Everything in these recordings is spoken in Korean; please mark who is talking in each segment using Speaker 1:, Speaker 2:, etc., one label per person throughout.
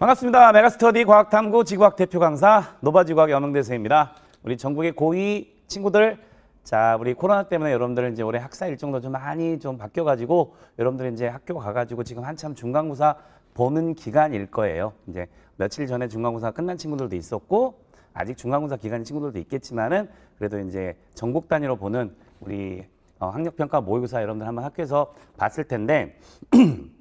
Speaker 1: 반갑습니다. 메가스터디 과학탐구 지구학 대표 강사 노바지구학 연명대 선생입니다. 우리 전국의 고위 친구들 자 우리 코로나 때문에 여러분들은 이제 올해 학사 일정도 좀 많이 좀 바뀌어가지고 여러분들이 이제 학교 가가지고 지금 한참 중간고사 보는 기간일 거예요. 이제 며칠 전에 중간고사 끝난 친구들도 있었고 아직 중간고사 기간인 친구들도 있겠지만은 그래도 이제 전국 단위로 보는 우리 어, 학력평가 모의고사 여러분들 한번 학교에서 봤을 텐데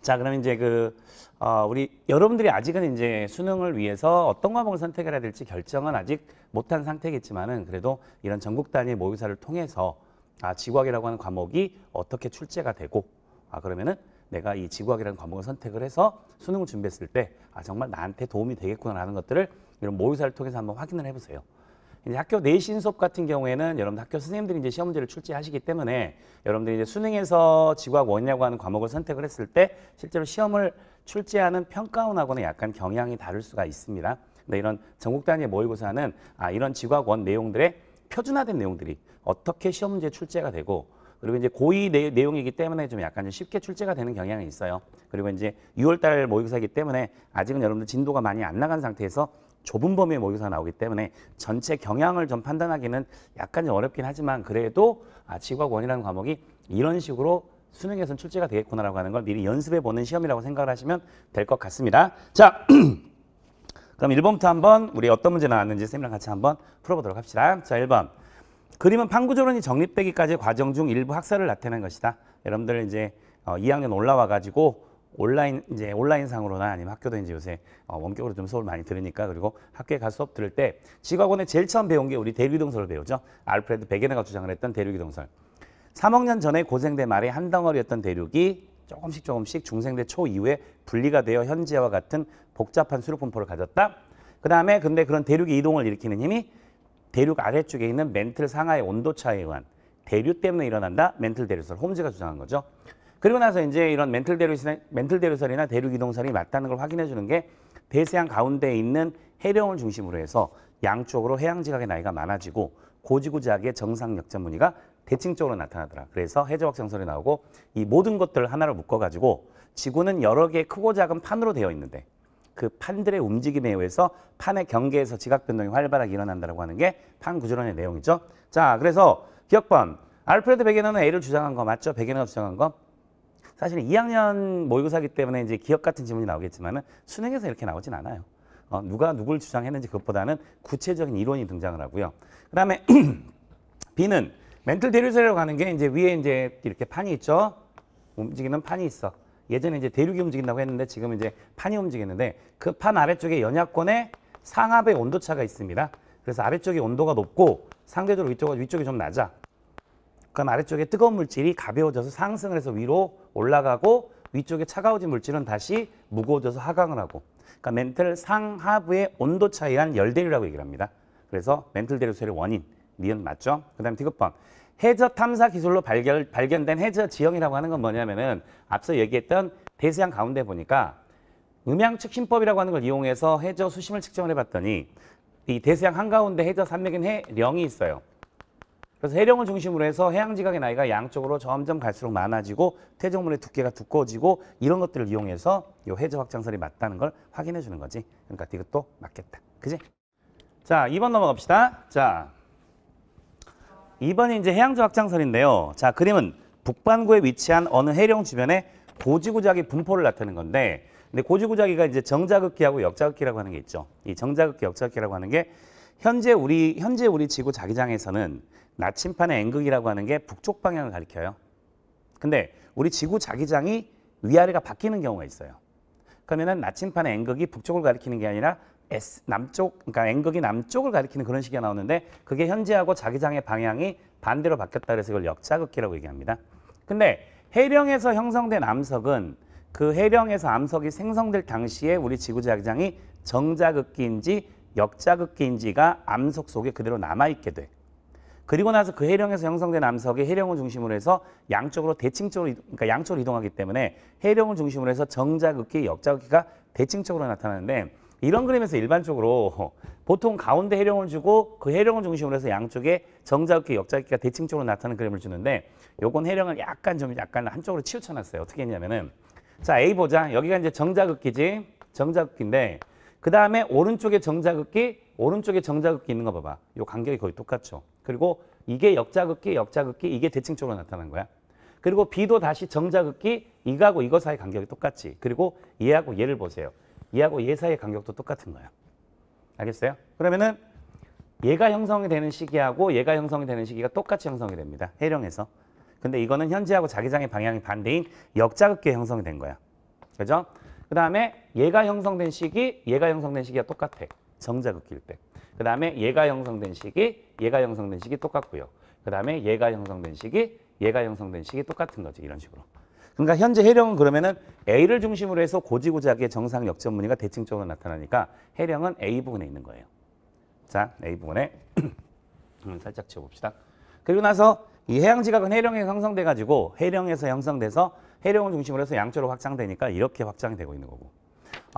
Speaker 1: 자, 그러면 이제 그, 어, 우리 여러분들이 아직은 이제 수능을 위해서 어떤 과목을 선택해야 될지 결정은 아직 못한 상태겠지만은 그래도 이런 전국 단위 모의사를 통해서 아, 지구학이라고 하는 과목이 어떻게 출제가 되고 아, 그러면은 내가 이 지구학이라는 과목을 선택을 해서 수능을 준비했을 때 아, 정말 나한테 도움이 되겠구나라는 것들을 이런 모의사를 통해서 한번 확인을 해보세요. 학교 내신 수업 같은 경우에는 여러분 학교 선생님들이 이제 시험 문제를 출제하시기 때문에 여러분들이 이제 수능에서 지구학 원이라고 하는 과목을 선택을 했을 때 실제로 시험을 출제하는 평가원하고는 약간 경향이 다를 수가 있습니다. 근데 이런 전국 단위의 모의고사는 아, 이런 지구학 원 내용들의 표준화된 내용들이 어떻게 시험 문제 출제가 되고 그리고 이제 고의 내, 용이기 때문에 좀 약간 좀 쉽게 출제가 되는 경향이 있어요. 그리고 이제 6월달 모의고사이기 때문에 아직은 여러분들 진도가 많이 안 나간 상태에서 좁은 범위의 모의고사가 나오기 때문에 전체 경향을 좀 판단하기는 약간 좀 어렵긴 하지만 그래도 아, 지과학원이라는 과목이 이런 식으로 수능에선 출제가 되겠구나라고 하는 걸 미리 연습해 보는 시험이라고 생각을 하시면 될 것 같습니다. 자, 그럼 1번부터 한번 우리 어떤 문제 나왔는지 쌤이랑 같이 한번 풀어보도록 합시다. 자, 1번. 그림은 판구조론이 정립되기까지의 과정 중 일부 학설을 나타낸 것이다. 여러분들 이제 2학년 어, 올라와가지고 온라인 이제 온라인상으로나 아니면 학교도 이제 요새 어, 원격으로 좀 수업을 많이 들으니까 그리고 학교에 가서 수업 들을 때직과학원에 제일 처음 배운 게 우리 대륙이동설을 배우죠. 알프레드 베게네가 주장을 했던 대륙이동설. 3억 년 전에 고생대 말에 한 덩어리였던 대륙이 조금씩 조금씩 중생대 초 이후에 분리가 되어 현재와 같은 복잡한 수륙분포를 가졌다. 그 다음에 근데 그런 대륙의 이동을 일으키는 힘이 대륙 아래쪽에 있는 멘틀 상하의 온도 차에 의한 대류 때문에 일어난다. 멘틀 대류설 홈즈가 주장한 거죠. 그리고 나서 이제 이런 멘틀 대류설이 멘틀 대류설이나 대륙 이동설이 맞다는 걸 확인해 주는 게 대서양 가운데 있는 해령을 중심으로 해서 양쪽으로 해양 지각의 나이가 많아지고 고지구지하게 정상 역전 무늬가 대칭적으로 나타나더라. 그래서 해저확장설이 나오고 이 모든 것들을 하나로 묶어가지고 지구는 여러 개의 크고 작은 판으로 되어 있는데 그 판들의 움직임에 의해서 판의 경계에서 지각 변동이 활발하게 일어난다라고 하는 게 판 구조론의 내용이죠. 자, 그래서 기억번 알프레드 베게너는 A를 주장한 거 맞죠? 베게너가 주장한 거? 사실 2학년 모의고사기 때문에 이제 기억 같은 질문이 나오겠지만은 수능에서 이렇게 나오진 않아요. 어, 누가 누굴 주장했는지 그것보다는 구체적인 이론이 등장을 하고요. 그다음에 B는 멘틀 대류세라고 가는 게 이제 위에 이제 이렇게 판이 있죠. 움직이는 판이 있어. 예전에 이제 대륙이 움직인다고 했는데 지금 이제 판이 움직이는데 그 판 아래쪽에 연약권의 상압의 온도차가 있습니다. 그래서 아래쪽이 온도가 높고 상대적으로 위쪽이, 위쪽이 좀 낮아. 그럼 아래쪽에 뜨거운 물질이 가벼워져서 상승을 해서 위로 올라가고 위쪽에 차가워진 물질은 다시 무거워져서 하강을 하고 그러니까 멘틀 상하부의 온도 차이란 열대류라고 얘기를 합니다. 그래서 멘틀 대류설의 원인, 니은 맞죠? 그 다음 에 디귿번 해저 탐사 기술로 발견, 발견된 해저 지형이라고 하는 건 뭐냐면은 앞서 얘기했던 대서양 가운데 보니까 음양 측심법이라고 하는 걸 이용해서 해저 수심을 측정을 해봤더니 이 대서양 한가운데 해저 산맥인 해령이 있어요. 그래서 해령을 중심으로 해서 해양지각의 나이가 양쪽으로 점점 갈수록 많아지고 퇴적물의 두께가 두꺼워지고 이런 것들을 이용해서 이 해저 확장설이 맞다는 걸 확인해 주는 거지. 그러니까 이것도 맞겠다. 그지? 자, 2번 넘어갑시다. 자, 2번이 이제 해양저 확장설인데요. 자, 그림은 북반구에 위치한 어느 해령 주변에 고지구자기 분포를 나타내는 건데 근데 고지구자기가 이제 정자극기하고 역자극기라고 하는 게 있죠. 이 정자극기, 역자극기라고 하는 게 현재 우리 현재 우리 지구 자기장에서는 나침판의 N극이라고 하는 게 북쪽 방향을 가리켜요. 근데 우리 지구 자기장이 위아래가 바뀌는 경우가 있어요. 그러면은 나침판의 N극이 북쪽을 가리키는 게 아니라 S, 남쪽, 그러니까 N극이 남쪽을 가리키는 그런 식이 나오는데 그게 현재하고 자기장의 방향이 반대로 바뀌었다 그래서 이걸 역자극기라고 얘기합니다. 근데 해령에서 형성된 암석은 그 해령에서 암석이 생성될 당시에 우리 지구 자기장이 정자극기인지 역자극기인지가 암석 속에 그대로 남아있게 돼. 그리고 나서 그 해령에서 형성된 암석이 해령을 중심으로 해서 양쪽으로 대칭적으로 그러니까 양쪽으로 이동하기 때문에 해령을 중심으로 해서 정자극기, 역자극기가 대칭적으로 나타나는데 이런 그림에서 일반적으로 보통 가운데 해령을 주고 그 해령을 중심으로 해서 양쪽에 정자극기, 역자극기가 대칭적으로 나타나는 그림을 주는데 요건 해령을 약간 좀 약간 한쪽으로 치우쳐 놨어요. 어떻게 했냐면은 자, A 보자. 여기가 이제 정자극기지. 정자극기인데 그다음에 오른쪽에 정자극기, 오른쪽에 정자극기 있는 거 봐봐. 요 간격이 거의 똑같죠. 그리고 이게 역자극기, 역자극기, 이게 대칭적으로 나타난 거야. 그리고 B도 다시 정자극기, 이거하고 이거 사이 간격이 똑같지. 그리고 얘하고 얘를 보세요. 얘하고 얘 사이의 간격도 똑같은 거야. 알겠어요? 그러면은 얘가 형성이 되는 시기하고 얘가 형성이 되는 시기가 똑같이 형성이 됩니다. 해령에서. 근데 이거는 현재하고 자기장의 방향이 반대인 역자극기에 형성이 된 거야. 그죠? 그 다음에 얘가 형성된 시기, 얘가 형성된 시기가 똑같아. 정자극 길백. 그 다음에 얘가 형성된 시기, 얘가 형성된 시기 똑같고요. 그 다음에 얘가 형성된 시기, 얘가 형성된 시기 똑같은 거죠. 이런 식으로. 그러니까 현재 해령은 그러면은 A를 중심으로 해서 고지고자기의 정상 역전 무늬가 대칭적으로 나타나니까 해령은 A 부분에 있는 거예요. 자, A 부분에 살짝 지워봅시다. 그리고 나서 이 해양지각은 해령에 형성돼가지고 해령에서 형성돼서 해령을 중심으로 해서 양쪽으로 확장되니까 이렇게 확장이 되고 있는 거고.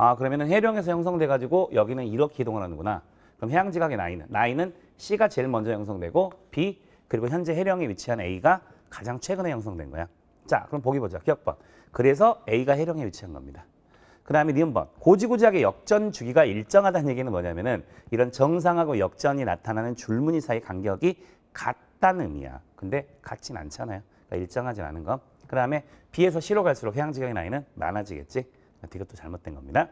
Speaker 1: 아 그러면 해령에서 형성돼가지고 여기는 이렇게 이동을 하는구나. 그럼 해양지각의 나이는? 나이는 C가 제일 먼저 형성되고 B 그리고 현재 해령에 위치한 A가 가장 최근에 형성된 거야. 자 그럼 보기 보자. 기억번. 그래서 A가 해령에 위치한 겁니다. 그 다음에 니은번 고지구지하게 역전 주기가 일정하다는 얘기는 뭐냐면은 이런 정상하고 역전이 나타나는 줄무늬 사이 간격이 같다는 의미야. 근데 같진 않잖아요. 그러니까 일정하진 않은 거. 그 다음에 B에서 C로 갈수록 해양지각의 나이는 많아지겠지. 그러니까 도 잘못된 겁니다.